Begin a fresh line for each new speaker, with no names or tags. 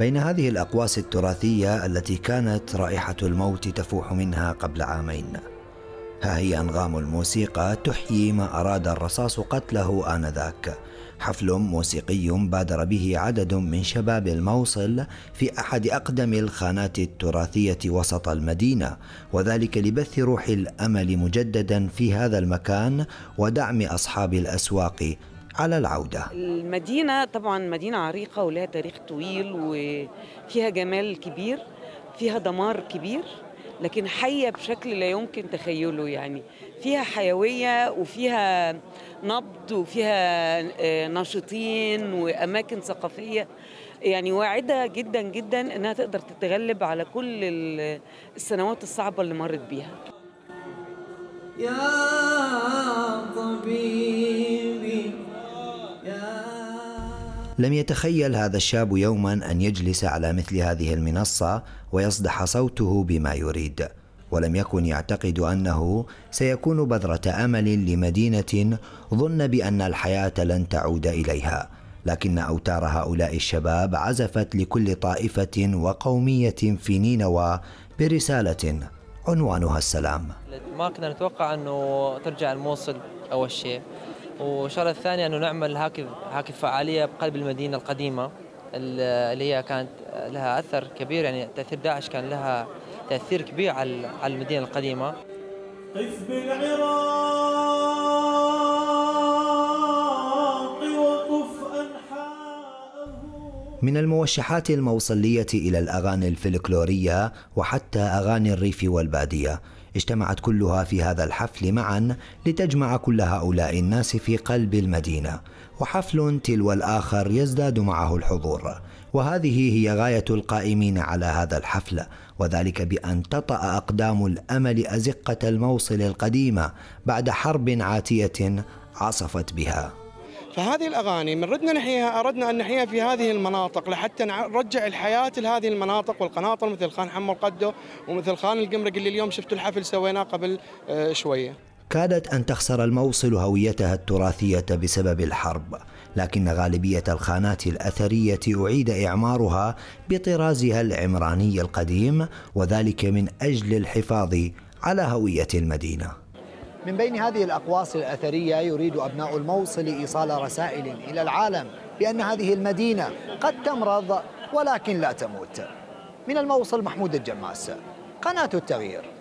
بين هذه الأقواس التراثية التي كانت رائحة الموت تفوح منها قبل عامين ها هي أنغام الموسيقى تحيي ما أراد الرصاص قتله آنذاك حفل موسيقي بادر به عدد من شباب الموصل في أحد أقدم الخانات التراثية وسط المدينة وذلك لبث روح الأمل مجددا في هذا المكان ودعم أصحاب الأسواق على العودة
المدينة طبعا مدينة عريقة ولها تاريخ طويل وفيها جمال كبير فيها دمار كبير لكن حية بشكل لا يمكن تخيله يعني فيها حيوية وفيها نبض وفيها آه، ناشطين وأماكن ثقافية يعني واعدة جدا جدا أنها تقدر تتغلب على كل السنوات الصعبة اللي مرت بيها
لم يتخيل هذا الشاب يوما أن يجلس على مثل هذه المنصة ويصدح صوته بما يريد ولم يكن يعتقد أنه سيكون بذرة أمل لمدينة ظن بأن الحياة لن تعود إليها لكن أوتار هؤلاء الشباب عزفت لكل طائفة وقومية في نينوى برسالة عنوانها السلام ما كنا نتوقع أنه ترجع الموصل أول شيء والشغله الثانيه انه نعمل هكذا هكذا فعاليه بقلب المدينه القديمه اللي هي كانت لها اثر كبير يعني تاثير داعش كان لها تاثير كبير على المدينه القديمه
قف بالعراق
من الموشحات الموصلية إلى الأغاني الفلكلورية وحتى أغاني الريف والبادية اجتمعت كلها في هذا الحفل معا لتجمع كل هؤلاء الناس في قلب المدينة وحفل تلو الآخر يزداد معه الحضور وهذه هي غاية القائمين على هذا الحفل وذلك بأن تطأ أقدام الأمل أزقة الموصل القديمة بعد حرب عاتية عصفت بها
فهذه الأغاني من ردنا نحيها أردنا أن نحيها في هذه المناطق لحتى نرجع الحياة لهذه المناطق والقناطر مثل خان حمر قدو ومثل خان القمرق اللي اليوم شفتوا الحفل سويناه قبل آه، شوية
كادت أن تخسر الموصل هويتها التراثية بسبب الحرب لكن غالبية الخانات الأثرية أعيد إعمارها بطرازها العمراني القديم وذلك من أجل الحفاظ على هوية المدينة من بين هذه الأقواس الأثرية يريد أبناء الموصل إيصال رسائل إلى العالم بأن هذه المدينة قد تمرض ولكن لا تموت من الموصل محمود الجماس قناة التغيير